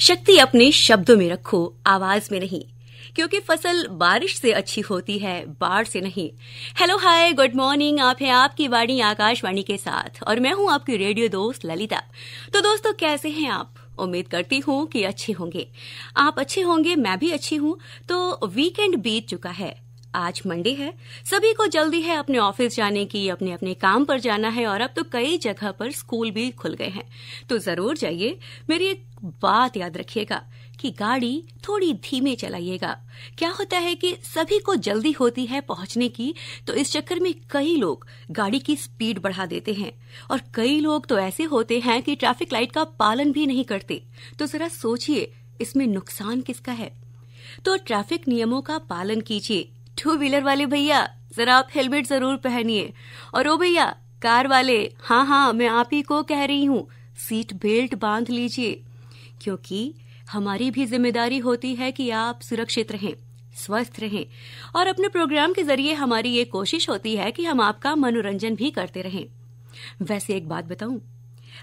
शक्ति अपने शब्दों में रखो आवाज में नहीं क्योंकि फसल बारिश से अच्छी होती है बाढ़ से नहीं हेलो हाय गुड मॉर्निंग आप हैं आपकी वाणी आकाशवाणी के साथ और मैं हूं आपकी रेडियो दोस्त ललिता तो दोस्तों कैसे हैं आप उम्मीद करती हूं कि अच्छे होंगे आप अच्छे होंगे मैं भी अच्छी हूं तो वीकेंड बीत चुका है आज मंडे है सभी को जल्दी है अपने ऑफिस जाने की अपने अपने काम पर जाना है और अब तो कई जगह पर स्कूल भी खुल गए हैं तो जरूर जाइए मेरी एक बात याद रखिएगा कि गाड़ी थोड़ी धीमे चलाइएगा क्या होता है कि सभी को जल्दी होती है पहुंचने की तो इस चक्कर में कई लोग गाड़ी की स्पीड बढ़ा देते हैं और कई लोग तो ऐसे होते हैं कि ट्रैफिक लाइट का पालन भी नहीं करते तो जरा सोचिए इसमें नुकसान किसका है तो ट्रैफिक नियमों का पालन कीजिए टू व्हीलर वाले भैया जरा आप हेलमेट जरूर पहनिए और ओ भैया कार वाले हाँ हाँ मैं आप ही को कह रही हूँ सीट बेल्ट बांध लीजिए क्योंकि हमारी भी जिम्मेदारी होती है कि आप सुरक्षित रहें स्वस्थ रहें और अपने प्रोग्राम के जरिए हमारी ये कोशिश होती है कि हम आपका मनोरंजन भी करते रहें वैसे एक बात बताऊं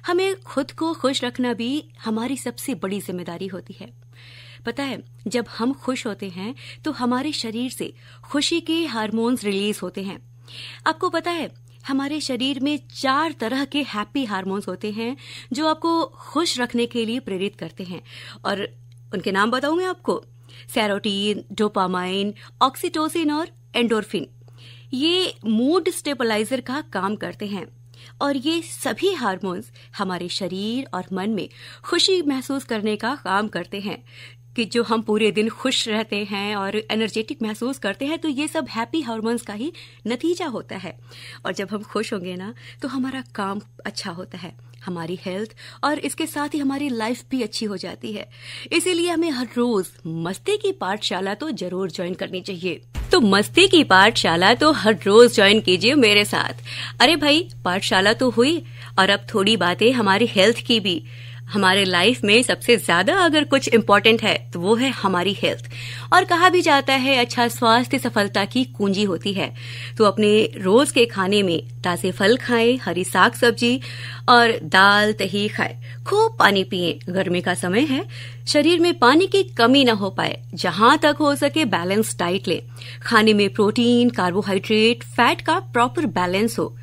हमें खुद को खुश रखना भी हमारी सबसे बड़ी जिम्मेदारी होती है पता है जब हम खुश होते हैं तो हमारे शरीर से खुशी के हार्मोन्स रिलीज होते हैं आपको पता है हमारे शरीर में चार तरह के हैप्पी हार्मोन्स होते हैं जो आपको खुश रखने के लिए प्रेरित करते हैं और उनके नाम बताऊंगे आपको सेरोटीन डोपामाइन ऑक्सीटोसिन और एंडोरफिन ये मूड स्टेबलाइजर का काम करते हैं और ये सभी हार्मोन्स हमारे शरीर और मन में खुशी महसूस करने का काम करते हैं कि जो हम पूरे दिन खुश रहते हैं और एनर्जेटिक महसूस करते हैं तो ये सब हैप्पी हार्मोन्स का ही नतीजा होता है और जब हम खुश होंगे ना तो हमारा काम अच्छा होता है हमारी हेल्थ और इसके साथ ही हमारी लाइफ भी अच्छी हो जाती है इसीलिए हमें हर रोज मस्ती की पाठशाला तो जरूर ज्वाइन करनी चाहिए तो मस्ती की पाठशाला तो हर रोज ज्वाइन कीजिए मेरे साथ अरे भाई पाठशाला तो हुई और अब थोड़ी बातें हमारी हेल्थ की भी हमारे लाइफ में सबसे ज्यादा अगर कुछ इम्पोर्टेंट है तो वो है हमारी हेल्थ और कहा भी जाता है अच्छा स्वास्थ्य सफलता की कुंजी होती है तो अपने रोज के खाने में ताजे फल खाएं हरी साग सब्जी और दाल दही खाएं खूब पानी पिए गर्मी का समय है शरीर में पानी की कमी न हो पाए जहां तक हो सके बैलेंस डाइट लें खाने में प्रोटीन कार्बोहाइड्रेट फैट का प्रॉपर बैलेंस हो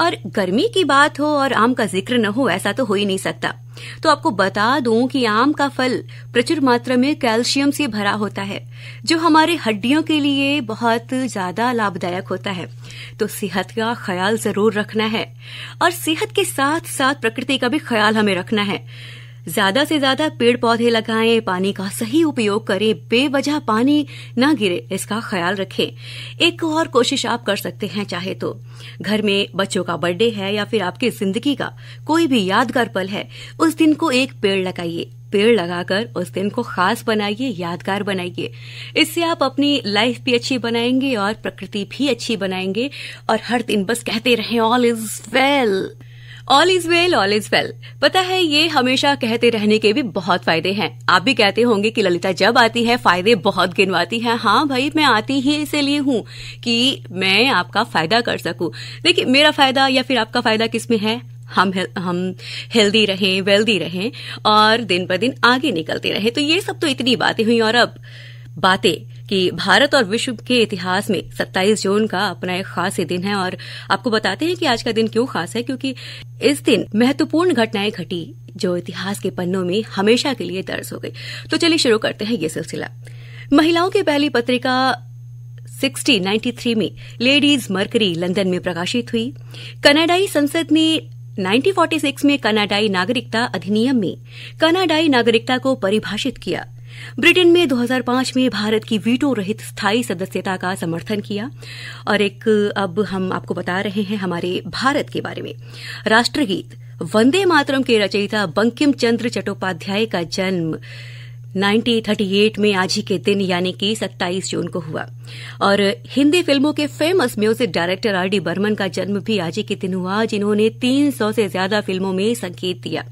और गर्मी की बात हो और आम का जिक्र न हो ऐसा तो हो ही नहीं सकता तो आपको बता दूं कि आम का फल प्रचुर मात्रा में कैल्शियम से भरा होता है जो हमारे हड्डियों के लिए बहुत ज्यादा लाभदायक होता है तो सेहत का ख्याल जरूर रखना है और सेहत के साथ साथ प्रकृति का भी ख्याल हमें रखना है ज्यादा से ज्यादा पेड़ पौधे लगाएं पानी का सही उपयोग करें बेवजह पानी न गिरे इसका ख्याल रखें एक और कोशिश आप कर सकते हैं चाहे तो घर में बच्चों का बर्थडे है या फिर आपकी जिंदगी का कोई भी यादगार पल है उस दिन को एक पेड़ लगाइए पेड़ लगाकर उस दिन को खास बनाइए यादगार बनाइए इससे आप अपनी लाइफ भी अच्छी बनाएंगे और प्रकृति भी अच्छी बनाएंगे और हर दिन बस कहते रहें all is well well. All is well all is well पता है ये हमेशा कहते रहने के भी बहुत फायदे हैं आप भी कहते होंगे कि ललिता जब आती है फायदे बहुत गिनवाती है हाँ भाई मैं आती ही इसीलिए हूँ कि मैं आपका फायदा कर सकू देखिए मेरा फायदा या फिर आपका फायदा किसमें है हम हम हेल्दी रहें वेल्दी रहें और दिन ब दिन आगे निकलते रहें तो ये सब तो इतनी बातें हुई और अब बातें कि भारत और विश्व के इतिहास में 27 जून का अपना एक खास ही दिन है और आपको बताते हैं कि आज का दिन क्यों खास है क्योंकि इस दिन महत्वपूर्ण घटनाएं घटी जो इतिहास के पन्नों में हमेशा के लिए दर्ज हो गई तो चलिए शुरू करते हैं ये सिलसिला महिलाओं की पहली पत्रिका 1693 में लेडीज मर्करी लंदन में प्रकाशित हुई कनाडाई संसद ने 1946 में कनाडाई नागरिकता अधिनियम में कनाडाई नागरिकता को परिभाषित किया ब्रिटेन में 2005 में भारत की वीटो रहित स्थायी सदस्यता का समर्थन किया और एक अब हम आपको बता रहे हैं हमारे भारत के बारे में राष्ट्रगीत वंदे मातरम के रचयिता बंकिम चंद्र चट्टोपाध्याय का जन्म 1938 में आज ही के दिन यानी कि 27 जून को हुआ और हिंदी फिल्मों के famous music director R D Burman का जन्म भी आज ही के दिन हुआ जिन्होंने 300 से ज्यादा फिल्मों में संगीत दिया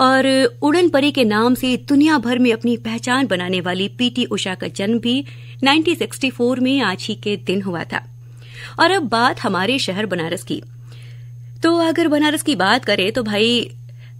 और उड़न परी के नाम से दुनिया भर में अपनी पहचान बनाने वाली पीटी उषा का जन्म भी 1964 में आज ही के दिन हुआ था और अब बात हमारे शहर बनारस की तो अगर बनारस की बात करें तो भाई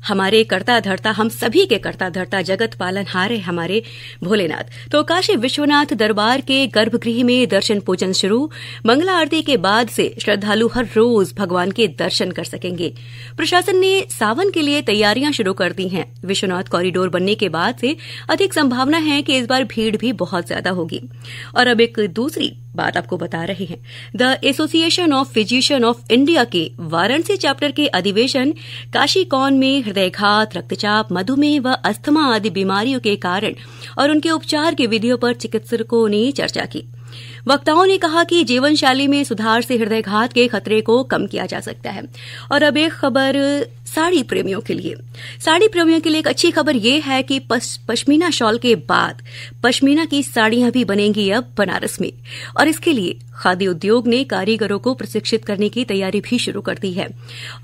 हमारे करता धरता हम सभी के करता धरता जगत पालन हारे हमारे भोलेनाथ तो काशी विश्वनाथ दरबार के गर्भगृह में दर्शन पूजन शुरू मंगला आरती के बाद से श्रद्धालु हर रोज भगवान के दर्शन कर सकेंगे प्रशासन ने सावन के लिए तैयारियां शुरू कर दी हैं विश्वनाथ कॉरिडोर बनने के बाद से अधिक संभावना है कि इस बार भीड़ भी बहुत ज्यादा होगी और अब एक दूसरी बात आपको बता रहे हैं the association of physician of India के वाराणसी चैप्टर के अधिवेशन काशी कौन में हृदयघात रक्तचाप मधुमेह व अस्थमा आदि बीमारियों के कारण और उनके उपचार की विधियों पर चिकित्सकों ने चर्चा की वक्ताओं ने कहा कि जीवन शैली में सुधार से हृदयघात के खतरे को कम किया जा सकता है और अब एक खबर साड़ी प्रेमियों के लिए साड़ी प्रेमियों के लिए एक अच्छी खबर यह है कि पश्मीना शॉल के बाद पश्मीना की साड़ियां भी बनेंगी अब बनारस में और इसके लिए खादी उद्योग ने कारीगरों को प्रशिक्षित करने की तैयारी भी शुरू कर दी है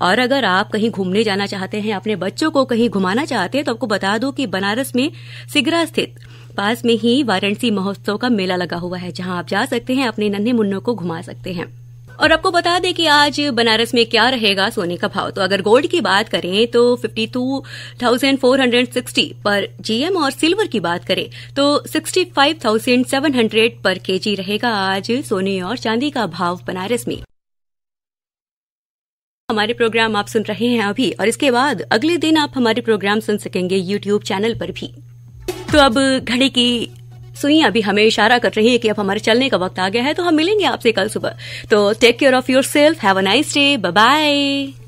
और अगर आप कहीं घूमने जाना चाहते हैं अपने बच्चों को कहीं घुमाना चाहते हैं तो आपको बता दो कि बनारस में सिगरा स्थित पास में ही वाराणसी महोत्सव का मेला लगा हुआ है जहां आप जा सकते हैं अपने नन्हे मुन्नों को घुमा सकते हैं और आपको बता दें कि आज बनारस में क्या रहेगा सोने का भाव तो अगर गोल्ड की बात करें तो 52,460 पर जीएम और सिल्वर की बात करें तो 65,700 पर केजी रहेगा आज सोने और चांदी का भाव बनारस में हमारे प्रोग्राम आप सुन रहे हैं अभी और इसके बाद अगले दिन आप हमारे प्रोग्राम सुन सकेंगे यूट्यूब चैनल पर भी तो अब घड़ी की सुई अभी हमें इशारा कर रही है कि अब हमारे चलने का वक्त आ गया है तो हम मिलेंगे आपसे कल सुबह तो take care of yourself have a nice day bye